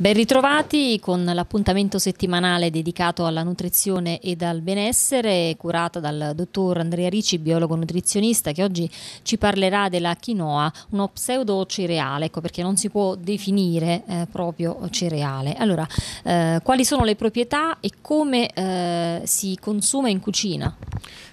Ben ritrovati con l'appuntamento settimanale dedicato alla nutrizione e al benessere curata dal dottor Andrea Ricci, biologo nutrizionista che oggi ci parlerà della quinoa, uno pseudo cereale, ecco perché non si può definire eh, proprio cereale. Allora, eh, quali sono le proprietà e come eh, si consuma in cucina?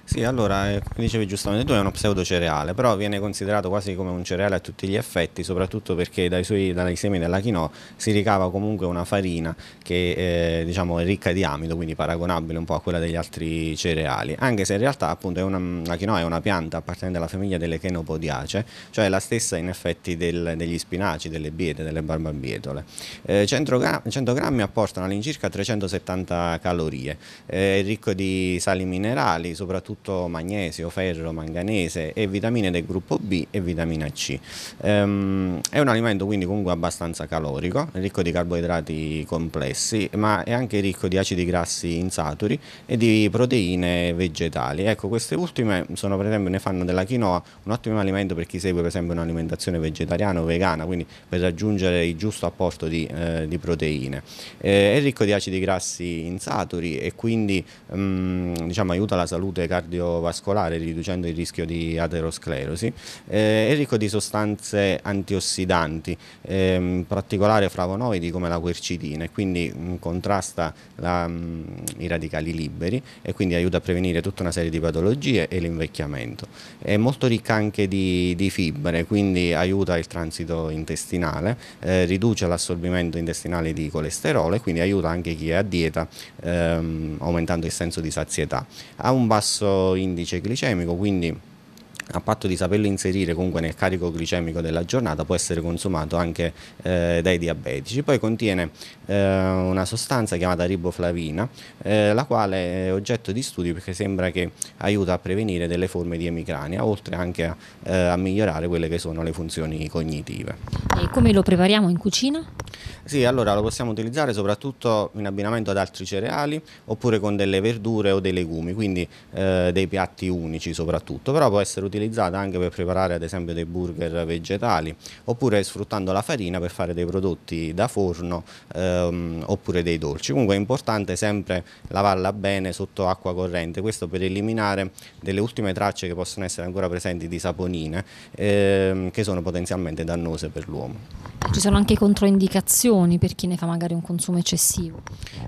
Sì, allora, eh, come dicevi giustamente tu, è uno pseudo cereale, però viene considerato quasi come un cereale a tutti gli effetti, soprattutto perché dai, suoi, dai semi della quinoa si ricava comunque una farina che eh, diciamo, è ricca di amido, quindi paragonabile un po' a quella degli altri cereali, anche se in realtà appunto una, la quinoa è una pianta appartenente alla famiglia delle chenopodiacee, cioè la stessa in effetti del, degli spinaci, delle biete, delle barbabietole. Eh, 100, gra 100 grammi apportano all'incirca 370 calorie, eh, è ricco di sali minerali, soprattutto soprattutto magnesio, ferro, manganese e vitamine del gruppo B e vitamina C. Ehm, è un alimento quindi comunque abbastanza calorico, ricco di carboidrati complessi, ma è anche ricco di acidi grassi insaturi e di proteine vegetali. Ecco, queste ultime sono per esempio ne fanno della quinoa un ottimo alimento per chi segue per esempio un'alimentazione vegetariana o vegana, quindi per raggiungere il giusto apporto di, eh, di proteine. Eh, è ricco di acidi grassi insaturi e quindi mh, mm, diciamo, aiuta la salute cardiovascolare cardiovascolare, riducendo il rischio di aterosclerosi, eh, è ricco di sostanze antiossidanti, ehm, in particolare flavonoidi come la quercitina e quindi mh, mm, contrasta la, mh, mm, i radicali liberi e quindi aiuta a prevenire tutta una serie di patologie e l'invecchiamento. È molto ricca anche di, di fibre, quindi aiuta il transito intestinale, eh, riduce l'assorbimento intestinale di colesterolo e quindi aiuta anche chi è a dieta ehm, aumentando il senso di sazietà. Ha un basso indice glicemico, quindi a patto di saperlo inserire comunque nel carico glicemico della giornata può essere consumato anche eh, dai diabetici. Poi contiene eh, una sostanza chiamata riboflavina, eh, la quale è oggetto di studio perché sembra che aiuta a prevenire delle forme di emicrania, oltre anche a, eh, a migliorare quelle che sono le funzioni cognitive. E come lo prepariamo in cucina? Sì, allora lo possiamo utilizzare soprattutto in abbinamento ad altri cereali oppure con delle verdure o dei legumi, quindi eh, dei piatti unici soprattutto, però può essere utilizzata anche per preparare ad esempio dei burger vegetali oppure sfruttando la farina per fare dei prodotti da forno ehm, oppure dei dolci. Comunque è importante sempre lavarla bene sotto acqua corrente, questo per eliminare delle ultime tracce che possono essere ancora presenti di saponine ehm, che sono potenzialmente dannose per l'uomo. Ci sono anche controindicazioni reazioni per chi ne fa magari un consumo eccessivo?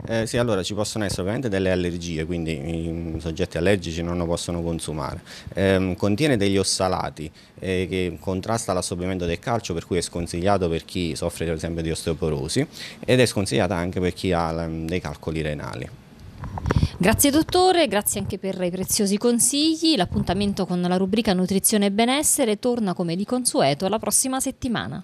Eh, sì, allora ci possono essere ovviamente delle allergie, quindi i mm, soggetti allergici non lo possono consumare. Eh, contiene degli ossalati eh, che contrasta l'assorbimento del calcio, per cui è sconsigliato per chi soffre per esempio di osteoporosi ed è sconsigliata anche per chi ha mm, dei calcoli renali. Grazie dottore, grazie anche per i preziosi consigli. L'appuntamento con la rubrica Nutrizione e Benessere torna come di consueto la prossima settimana.